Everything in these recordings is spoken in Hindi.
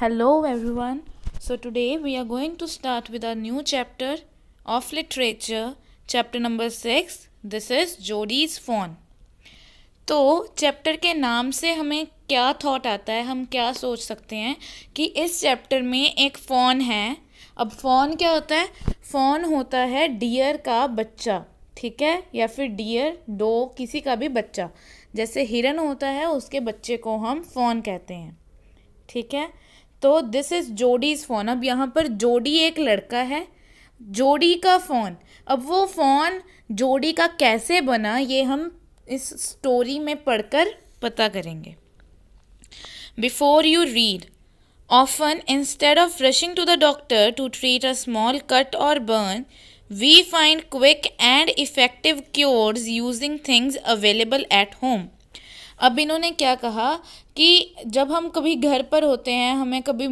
Hello everyone. So today we are going to start with a new chapter of literature, chapter number 6. This is Jody's phone. तो चैप्टर के नाम से हमें क्या थॉट आता है हम क्या सोच सकते हैं कि इस चैप्टर में एक फ़ोन है अब फ़ोन क्या होता है फ़ोन होता है डियर का बच्चा ठीक है या फिर डियर डो किसी का भी बच्चा जैसे हिरन होता है उसके बच्चे को हम फ़ोन कहते हैं ठीक है तो दिस इज़ जोडीज़ फ़ोन अब यहाँ पर जोडी एक लड़का है जोडी का फ़ोन अब वो फ़ोन जोडी का कैसे बना ये हम इस स्टोरी में पढ़कर पता करेंगे before you read often instead of rushing to the doctor to treat a small cut और burn we find quick and effective cures using things available at home अब इन्होंने क्या कहा कि जब हम कभी घर पर होते हैं हमें कभी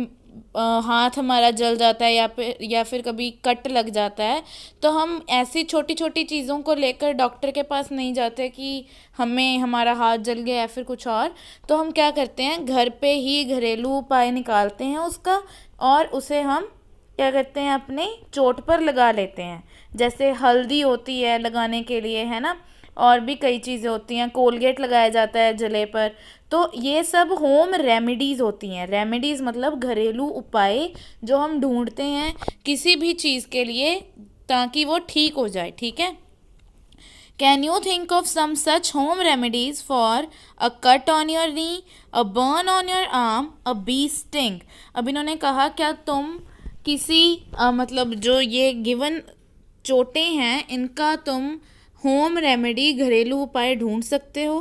हाथ हमारा जल जाता है या फिर या फिर कभी कट लग जाता है तो हम ऐसी छोटी छोटी चीज़ों को लेकर डॉक्टर के पास नहीं जाते कि हमें हमारा हाथ जल गया या फिर कुछ और तो हम क्या करते हैं घर पे ही घरेलू उपाय निकालते हैं उसका और उसे हम क्या करते हैं अपने चोट पर लगा लेते हैं जैसे हल्दी होती है लगाने के लिए है ना और भी कई चीज़ें होती हैं कोलगेट लगाया जाता है जले पर तो ये सब होम रेमेडीज़ होती हैं रेमेडीज़ मतलब घरेलू उपाय जो हम ढूंढते हैं किसी भी चीज़ के लिए ताकि वो ठीक हो जाए ठीक है can you think of some such home remedies for a cut on your knee a burn on your arm a bee sting अब इन्होंने कहा क्या तुम किसी आ, मतलब जो ये गिवन चोटें हैं इनका तुम होम रेमेडी घरेलू उपाय ढूंढ सकते हो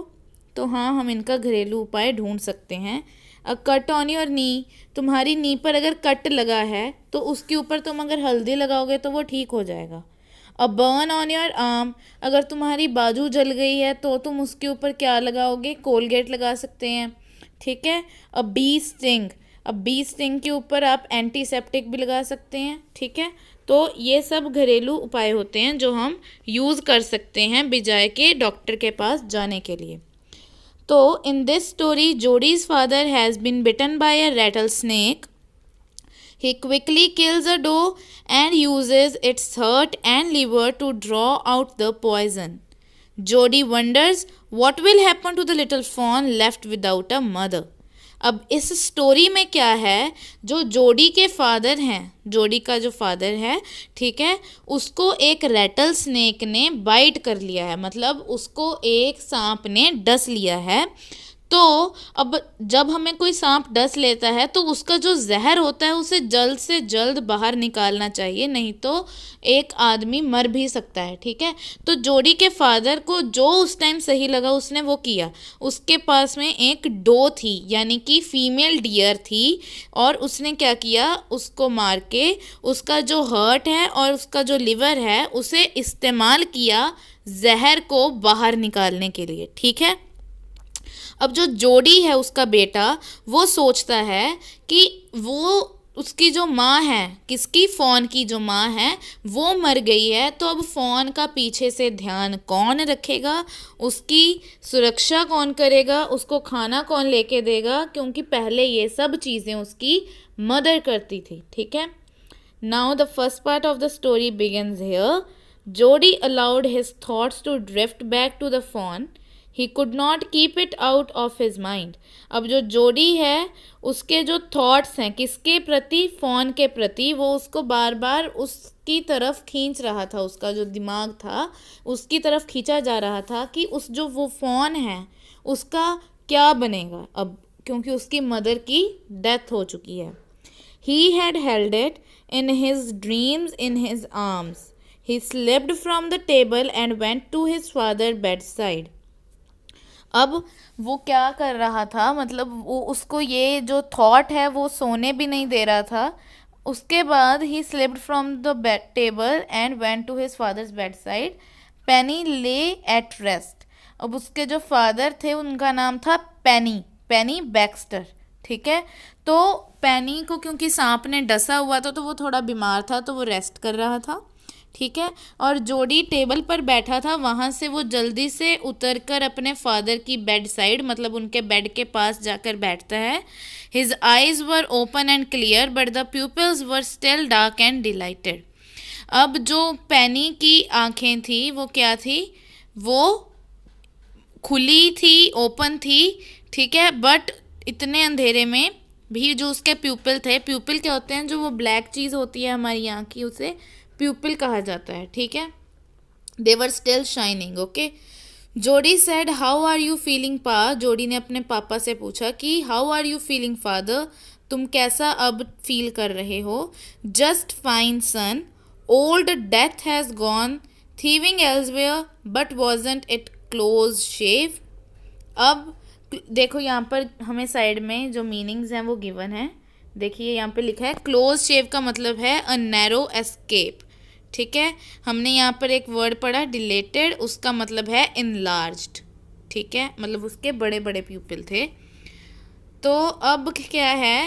तो हाँ हम इनका घरेलू उपाय ढूंढ सकते हैं a cut on your knee तुम्हारी नी पर अगर कट लगा है तो उसके ऊपर तुम अगर हल्दी लगाओगे तो वो ठीक हो जाएगा a burn on your arm अगर तुम्हारी बाजू जल गई है तो तुम उसके ऊपर क्या लगाओगे कोलगेट लगा सकते हैं ठीक है अ बी स्टिंग अब बी स्टिंग के ऊपर आप एंटीसेप्टिक भी लगा सकते हैं ठीक है तो ये सब घरेलू उपाय होते हैं जो हम यूज़ कर सकते हैं बजाय के डॉक्टर के पास जाने के लिए तो in this story Jody's father has been bitten by a rattlesnake he quickly kills a doe and uses its heart and liver to draw out the poison jody wonders what will happen to the little fawn left without a mother अब इस स्टोरी में क्या है जो जोडी के फादर हैं जोडी का जो फादर है ठीक है उसको एक रेटल स्नेक ने बाइट कर लिया है मतलब उसको एक सांप ने डस लिया है तो अब जब हमें कोई सांप डस लेता है तो उसका जो जहर होता है उसे जल्द से जल्द बाहर निकालना चाहिए नहीं तो एक आदमी मर भी सकता है ठीक है तो जोड़ी के फादर को जो उस टाइम सही लगा उसने वो किया उसके पास में एक डो थी यानी कि फीमेल डियर थी और उसने क्या किया उसको मार के उसका जो हर्ट है और उसका जो लिवर है उसे इस्तेमाल किया जहर को बाहर निकालने के लिए ठीक है अब जो जोडी है उसका बेटा वो सोचता है कि वो उसकी जो माँ है किसकी फ़ोन की जो माँ है वो मर गई है तो अब फ़ोन का पीछे से ध्यान कौन रखेगा उसकी सुरक्षा कौन करेगा उसको खाना कौन लेके देगा क्योंकि पहले ये सब चीज़ें उसकी मदर करती थी ठीक है now the first part of the story begins here Jody allowed his thoughts to drift back to the fawn he could not keep it out of his mind अब जो जोडी है उसके जो थॉट्स हैं किसके प्रति फोन के प्रति वो उसको बार बार उसकी तरफ खींच रहा था उसका जो दिमाग था उसकी तरफ खींचा जा रहा था कि उस जो वो फोन है उसका क्या बनेगा अब क्योंकि उसकी मदर की डेथ हो चुकी है he had held it in his dreams in his arms he slipped from the table and went to his father bedside अब वो क्या कर रहा था मतलब वो उसको ये जो थॉट है वो सोने भी नहीं दे रहा था उसके बाद he slipped from the bed table and went to his father's bedside Penny lay at rest अब उसके जो फादर थे उनका नाम था पैनी पैनी बैक्स्टर ठीक है तो पैनी को क्योंकि सांप ने डसा हुआ था तो वो थोड़ा बीमार था तो वो रेस्ट कर रहा था ठीक है और जोडी टेबल पर बैठा था वहाँ से वो जल्दी से उतर कर अपने फादर की बेड साइड मतलब उनके बेड के पास जाकर बैठता है his eyes were open and clear but the pupils were still dark and dilated अब जो पैनी की आंखें थी वो क्या थी वो खुली थी ओपन थी ठीक है बट इतने अंधेरे में भी जो उसके प्यूपल थे प्यूपल क्या होते हैं जो वो ब्लैक चीज़ होती है हमारी आँख की उसे प्यूपिल कहा जाता है ठीक है they were still shining okay Jody said how are you feeling pa Jody ने अपने पापा से पूछा कि how are you feeling father तुम कैसा अब फील कर रहे हो just fine son old death has gone thieving elsewhere but wasn't it close shave अब देखो यहाँ पर हमें साइड में जो मीनिंग्स हैं वो गिवन है देखिए यहाँ पे लिखा है क्लोज शेव का मतलब है अ नैरो एस्केप ठीक है हमने यहाँ पर एक वर्ड पढ़ा डिलेटेड उसका मतलब है इनलार्ज्ड ठीक है मतलब उसके बड़े बड़े पीपल थे तो अब क्या है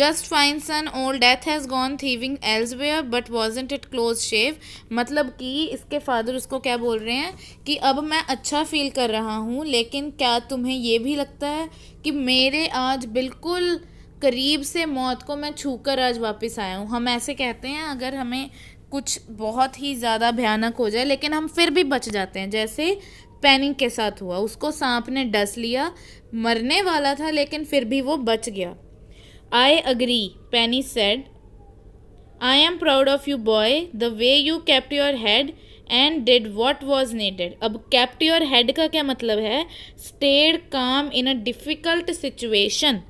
just fine son old death has gone thieving elsewhere but wasn't it close shave मतलब कि इसके फादर उसको क्या बोल रहे हैं कि अब मैं अच्छा फील कर रहा हूँ लेकिन क्या तुम्हें ये भी लगता है कि मेरे आज बिल्कुल करीब से मौत को मैं छू कर आज वापस आया हूँ हम ऐसे कहते हैं अगर हमें कुछ बहुत ही ज़्यादा भयानक हो जाए लेकिन हम फिर भी बच जाते हैं जैसे पैनिक के साथ हुआ उसको सांप ने डस लिया मरने वाला था लेकिन फिर भी वो बच गया I agree Penny said I am proud of you boy the way you kept your head and did what was needed अब कैप्ट योर हैड का क्या मतलब है स्टेड काम इन अ डिफ़िकल्ट सिचुएशन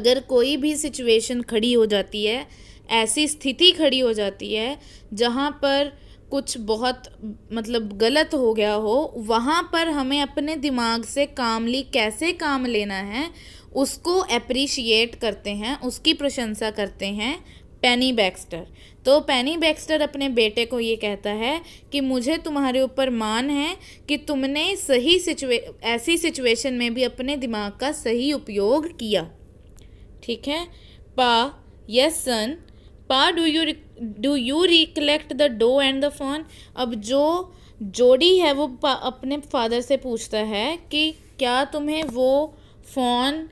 अगर कोई भी सिचुएशन खड़ी हो जाती है ऐसी स्थिति खड़ी हो जाती है जहाँ पर कुछ बहुत मतलब गलत हो गया हो वहाँ पर हमें अपने दिमाग से कामली कैसे काम लेना है उसको अप्रिशिएट करते हैं उसकी प्रशंसा करते हैं पेनी बैक्स्टर तो पेनी बैक्स्टर अपने बेटे को ये कहता है कि मुझे तुम्हारे ऊपर मान है कि तुमने सही सिचुए ऐसी सिचुएशन में भी अपने दिमाग का सही उपयोग किया ठीक है पा yes son pa do you do you recollect the doe and the fawn अब जो जोडी है वो अपने फादर से पूछता है कि क्या तुम्हें वो फ़ोन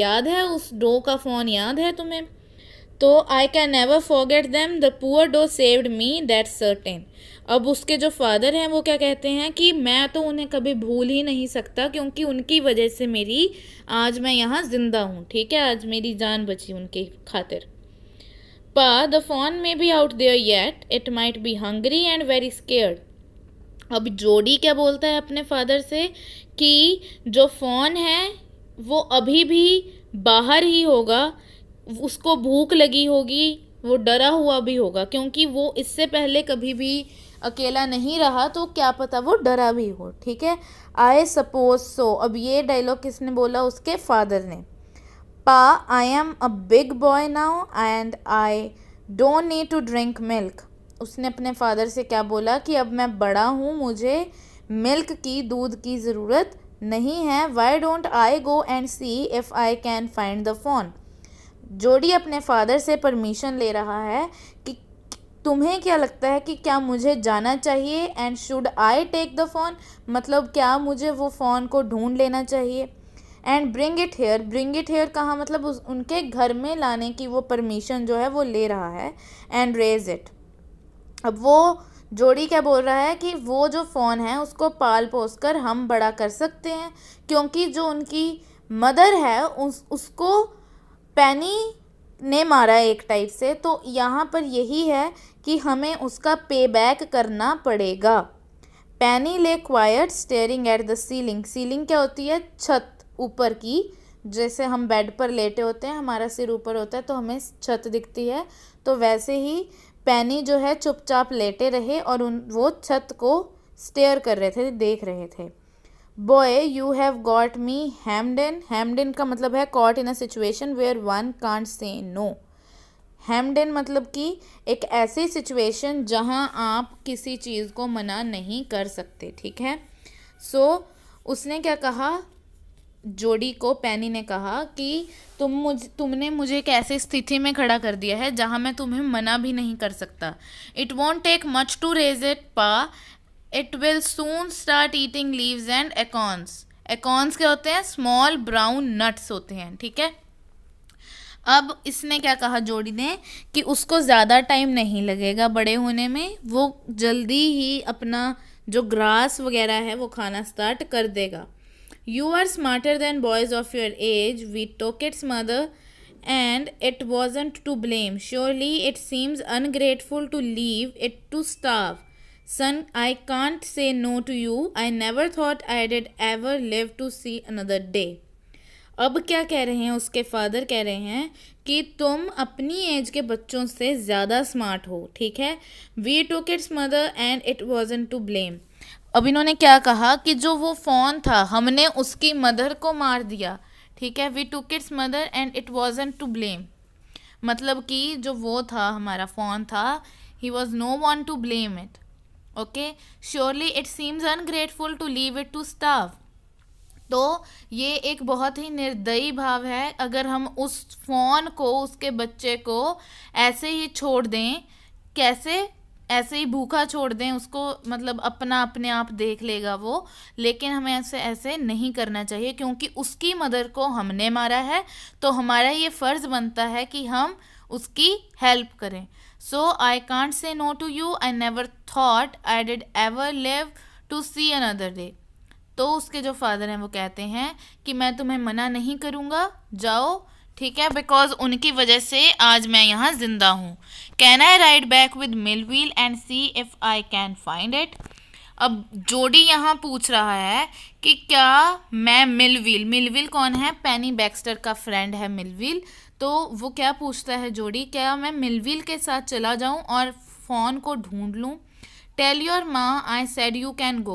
याद है उस डो का फ़ोन याद है तुम्हें तो I can never forget them the poor doe saved me that certain अब उसके जो फादर हैं वो क्या कहते हैं कि मैं तो उन्हें कभी भूल ही नहीं सकता क्योंकि उनकी वजह से मेरी आज मैं यहाँ ज़िंदा हूँ ठीक है आज मेरी जान बची उनके खातिर Pa, the fawn may be out there yet. It might be hungry and very scared. अब जोडी क्या बोलता है अपने फादर से कि जो फोन है वो अभी भी बाहर ही होगा उसको भूख लगी होगी वो डरा हुआ भी होगा क्योंकि वो इससे पहले कभी भी अकेला नहीं रहा तो क्या पता वो डरा भी हो ठीक है आई सपोज सो अब ये डायलॉग किसने बोला उसके फादर ने Pa, I am a big boy now and I don't need to drink milk. उसने अपने फादर से क्या बोला कि अब मैं बड़ा हूँ मुझे मिल्क की दूध की ज़रूरत नहीं है why don't I go and see if I can find the fawn Jody अपने फादर से परमिशन ले रहा है कि तुम्हें क्या लगता है कि क्या मुझे जाना चाहिए and should I take the fawn मतलब क्या मुझे वो फ़ोन को ढूंढ लेना चाहिए and bring it here bring it here कहाँ मतलब उस उनके घर में लाने की वो परमिशन जो है वो ले रहा है एंड रेज इट अब वो जोड़ी क्या बोल रहा है कि वो जो फ़ोन है उसको पाल पोस कर हम बड़ा कर सकते हैं क्योंकि जो उनकी मदर है उस उसको पैनी ने मारा एक टाइप से तो यहाँ पर यही है कि हमें उसका पे बैक करना पड़ेगा Penny lay quiet staring at the ceiling ceiling क्या होती है छत ऊपर की जैसे हम बेड पर लेटे होते हैं हमारा सिर ऊपर होता है तो हमें छत दिखती है तो वैसे ही पैनी जो है चुपचाप लेटे रहे और उन वो छत को स्टेयर कर रहे थे देख रहे थे boy you have got me hemmed in hemmed in का मतलब है caught in a situation where one can't say no hemmed in मतलब कि एक ऐसी सिचुएशन जहां आप किसी चीज़ को मना नहीं कर सकते ठीक है सो so, उसने क्या कहा जोड़ी को पैनी ने कहा कि तुम मुझ तुमने मुझे एक ऐसी स्थिति में खड़ा कर दिया है जहाँ मैं तुम्हें मना भी नहीं कर सकता it won't take much to raise it pa it will soon start eating leaves and acorns acorns क्या होते हैं स्मॉल ब्राउन नट्स होते हैं ठीक है अब इसने क्या कहा जोड़ी ने कि उसको ज़्यादा टाइम नहीं लगेगा बड़े होने में वो जल्दी ही अपना जो ग्रास वगैरह है वो खाना स्टार्ट कर देगा You are smarter than boys of your age, Wittoket's mother, and it wasn't to blame. Surely it seems ungrateful to leave it to starve. Son, I can't say no to you. I never thought I did ever live to see another day. अब क्या कह रहे हैं उसके फादर कह रहे हैं कि तुम अपनी एज के बच्चों से ज़्यादा स्मार्ट हो ठीक है we took its mother and it wasn't to blame अब इन्होंने क्या कहा कि जो वो फ़ोन था हमने उसकी मदर को मार दिया ठीक है we took its mother and it was to blame मतलब कि जो वो था हमारा फ़ोन था he was no want to blame it okay surely it seems ungrateful to leave it to starve तो ये एक बहुत ही निर्दयी भाव है अगर हम उस फ़ोन को उसके बच्चे को ऐसे ही छोड़ दें कैसे ऐसे ही भूखा छोड़ दें उसको मतलब अपना अपने आप देख लेगा वो लेकिन हमें ऐसे ऐसे नहीं करना चाहिए क्योंकि उसकी मदर को हमने मारा है तो हमारा ये फ़र्ज़ बनता है कि हम उसकी हेल्प करें so I can't say no to you I never thought I did ever live to see another day तो उसके जो फादर हैं वो कहते हैं कि मैं तुम्हें मना नहीं करूँगा जाओ ठीक है बिकॉज उनकी वजह से आज मैं यहाँ ज़िंदा हूँ can I ride back with Millwheel and see if I can find it अब जोडी यहाँ पूछ रहा है कि क्या मैं मिलविल मिलविल कौन है पैनी बैक्स्टर का फ्रेंड है मिलविल तो वो क्या पूछता है जोडी क्या मैं मिलविल के साथ चला जाऊँ और फोन को ढूंढ लूँ tell your ma I said you can go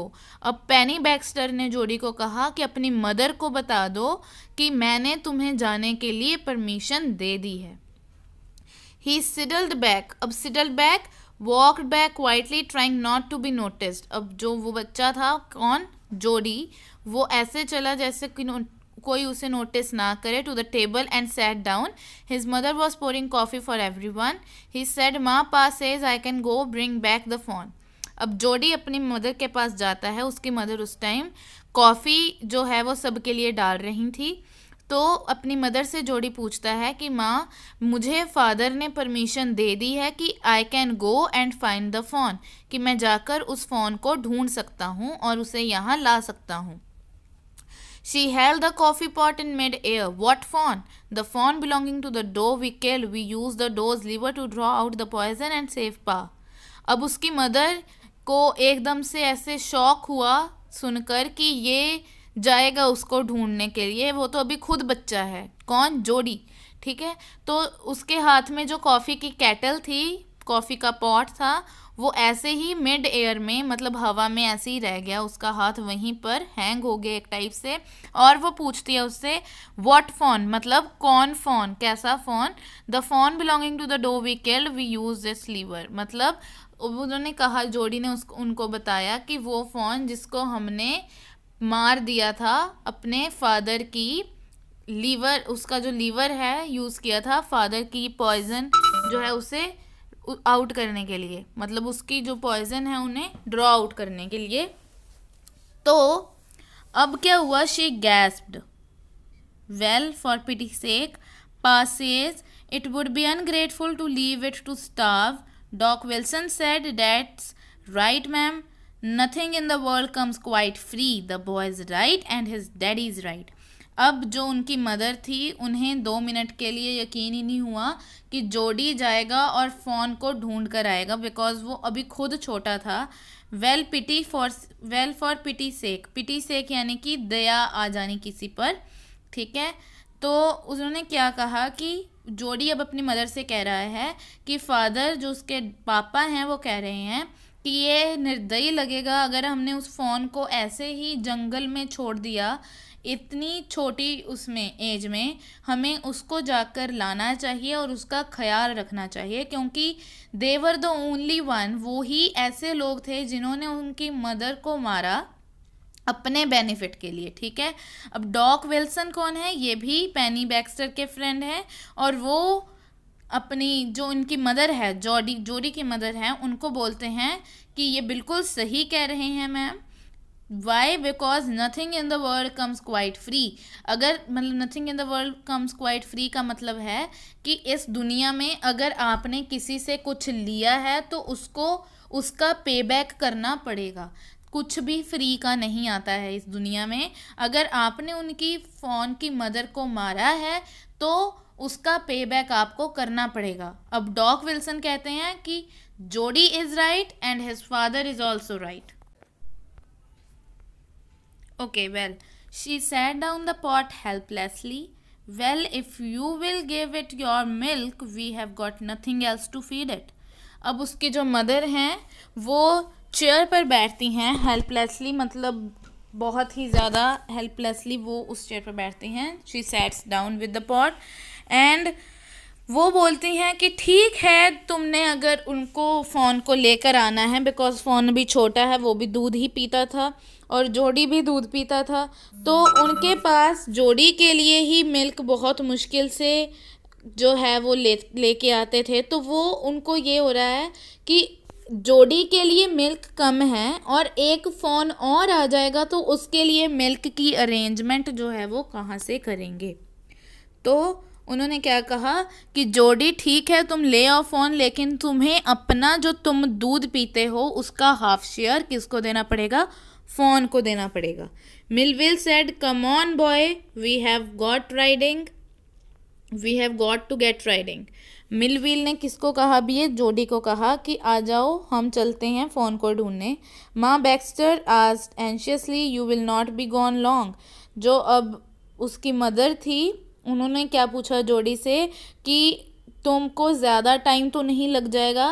अब पैनी बैक्स्टर ने जोड़ी को कहा कि अपनी मदर को बता दो कि मैंने तुम्हें जाने के लिए परमिशन दे दी है ही सिडल्ड बैक अब sidled back walked back quietly trying not to be notice अब जो वो बच्चा था कौन जोडी वो ऐसे चला जैसे कि कोई उसे नोटिस ना करे to the table and sat down his mother was pouring coffee for everyone he said ma pa says I can go bring back the fawn अब जोडी अपनी मदर के पास जाता है उसकी मदर उस टाइम कॉफ़ी जो है वो सबके लिए डाल रही थी तो अपनी मदर से जोड़ी पूछता है कि माँ मुझे फादर ने परमिशन दे दी है कि I can go and find the fawn कि मैं जाकर उस फ़ोन को ढूंढ सकता हूँ और उसे यहाँ ला सकता हूँ She held the coffee pot in mid-air. What fawn The fawn belonging to the doe we kill. We use the doe's liver to draw out the poison and save पा अब उसकी मदर को एकदम से ऐसे शौक हुआ सुनकर कि ये जाएगा उसको ढूंढने के लिए वो तो अभी खुद बच्चा है कौन जोड़ी ठीक है तो उसके हाथ में जो कॉफ़ी की कैटल थी कॉफ़ी का पॉट था वो ऐसे ही मिड एयर में मतलब हवा में ऐसे ही रह गया उसका हाथ वहीं पर हैंग हो गया एक टाइप से और वो पूछती है उससे वॉट फोन मतलब कौन फोन कैसा fawn the fawn belonging to the doe we killed we use this liver मतलब उन्होंने कहा जोड़ी ने उसको उनको बताया कि वो फ़ोन जिसको हमने मार दिया था अपने फादर की लीवर उसका जो लीवर है यूज़ किया था फादर की पॉइज़न जो है उसे आउट करने के लिए मतलब उसकी जो पॉइज़न है उन्हें ड्रॉ आउट करने के लिए तो अब क्या हुआ she gasped well for pity sake pa says it would be ungrateful to leave it to starve Doc Wilson said that's right ma'am nothing in the world comes quite free the boy is right and his daddy is right अब जो उनकी मदर थी उन्हें दो मिनट के लिए यकीन ही नहीं हुआ कि जोडी जाएगा और फ़ोन को ढूंढ कर आएगा बिकॉज वो अभी खुद छोटा था well pity for well for pity sake pity sake यानी कि दया आ जानी किसी पर ठीक है तो उन्होंने क्या कहा कि जोडी अब अपनी मदर से कह रहा है कि फादर जो उसके पापा हैं वो कह रहे हैं कि ये निर्दयी लगेगा अगर हमने उस फ़ोन को ऐसे ही जंगल में छोड़ दिया इतनी छोटी उसमें एज में हमें उसको जाकर लाना चाहिए और उसका ख्याल रखना चाहिए क्योंकि देवर द ओनली वन वो ही ऐसे लोग थे जिन्होंने उनकी मदर को मारा अपने बेनिफिट के लिए ठीक है अब डॉक विल्सन कौन है ये भी पैनी बैक्स्टर के फ्रेंड हैं और वो अपनी जो इनकी मदर है जॉडी जोडी की मदर है उनको बोलते हैं कि ये बिल्कुल सही कह रहे हैं ma'am why because nothing in the world comes quite free अगर मतलब nothing in the world comes quite free का मतलब है कि इस दुनिया में अगर आपने किसी से कुछ लिया है तो उसको उसका पे बैक करना पड़ेगा कुछ भी फ्री का नहीं आता है इस दुनिया में अगर आपने उनकी फ़ोन की मदर को मारा है तो उसका पे बैक आपको करना पड़ेगा अब डॉक विल्सन कहते हैं कि Jody is right and his father is also right okay well she sat down the pot helplessly well if you will give it your milk we have got nothing else to feed it अब उसके जो मदर हैं वो चेयर पर बैठती हैं हेल्पलेसली मतलब बहुत ही ज़्यादा हेल्पलेसली वो उस चेयर पर बैठती हैं she sits down with the pot and वो बोलती हैं कि ठीक है तुमने अगर उनको फ़ोन को लेकर आना है बिकॉज़ फ़ोन भी छोटा है वो भी दूध ही पीता था और जोड़ी भी दूध पीता था तो उनके पास जोड़ी के लिए ही मिल्क बहुत मुश्किल से जो है वो ले लेके आते थे तो वो उनको ये हो रहा है कि जोड़ी के लिए मिल्क कम है और एक फ़ोन और आ जाएगा तो उसके लिए मिल्क की अरेंजमेंट जो है वो कहाँ से करेंगे तो उन्होंने क्या कहा कि जोड़ी ठीक है तुम ले आओ फ़ोन लेकिन तुम्हें अपना जो तुम दूध पीते हो उसका हाफ शेयर किसको देना पड़ेगा फ़ोन को देना पड़ेगा Millwheel said come on boy we have got riding we have got to get riding Millwheel ने किसको कहा भी है जोडी को कहा कि आ जाओ हम चलते हैं फ़ोन को ढूंढने माँ बैक्स्टर आज anxiously you will not be gone long जो अब उसकी मदर थी उन्होंने क्या पूछा जोडी से कि तुमको ज़्यादा टाइम तो नहीं लग जाएगा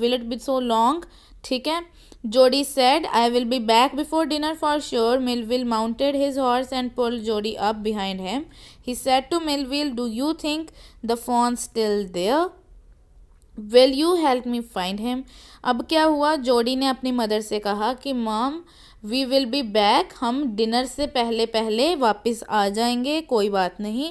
will it be so long ठीक है Jodi said, I will be back before dinner for sure. Melville mounted his horse and pulled Jodi up behind him. He said to Melville, Do you think the fawn's still there? Will you help me find him अब क्या हुआ जोडी ने अपनी मदर से कहा कि mom we will be back हम डिनर से पहले पहले वापस आ जाएंगे कोई बात नहीं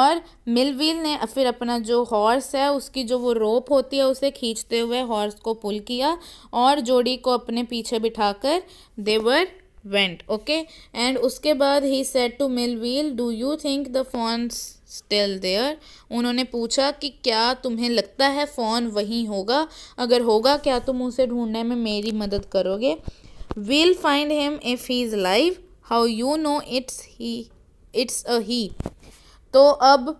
और मिलवील ने फिर अपना जो हॉर्स है उसकी जो वो रोप होती है उसे खींचते हुए हॉर्स को पुल किया और जोड़ी को अपने पीछे बिठाकर देवर वेंट ओके एंड उसके बाद he said to Millwheel do you think the fawn still there उन्होंने पूछा कि क्या तुम्हें लगता है फ़ोन वहीं होगा अगर होगा क्या तुम उसे ढूंढने में मेरी मदद करोगे we'll find him if he is alive how you know it's he it's a he तो अब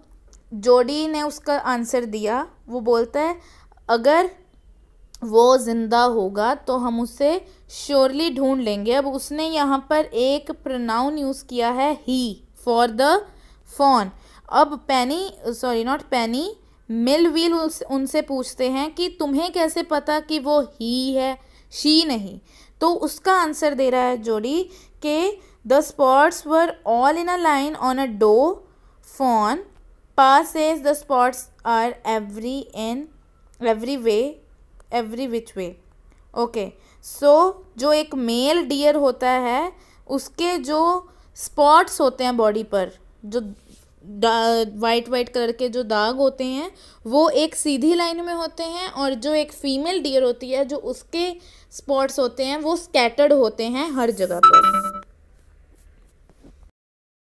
जोडी ने उसका आंसर दिया वो बोलता है अगर वो ज़िंदा होगा तो हम उसे श्योरली ढूंढ लेंगे अब उसने यहाँ पर एक प्रनाउन यूज़ किया है ही फॉर द फोन अब पैनी सॉरी नॉट पैनी मिल व्हील उनसे पूछते हैं कि तुम्हें कैसे पता कि वो ही है शी नहीं तो उसका आंसर दे रहा है जोड़ी के the spots were all in a line on a doe fawn pass as the spots are every in every way every which way okay so जो एक मेल डियर होता है उसके जो स्पॉट्स होते हैं बॉडी पर जो वाइट वाइट कलर के जो दाग होते हैं वो एक सीधी लाइन में होते हैं और जो एक फीमेल डियर होती है जो उसके स्पॉट्स होते हैं वो स्कैटर्ड होते हैं हर जगह पर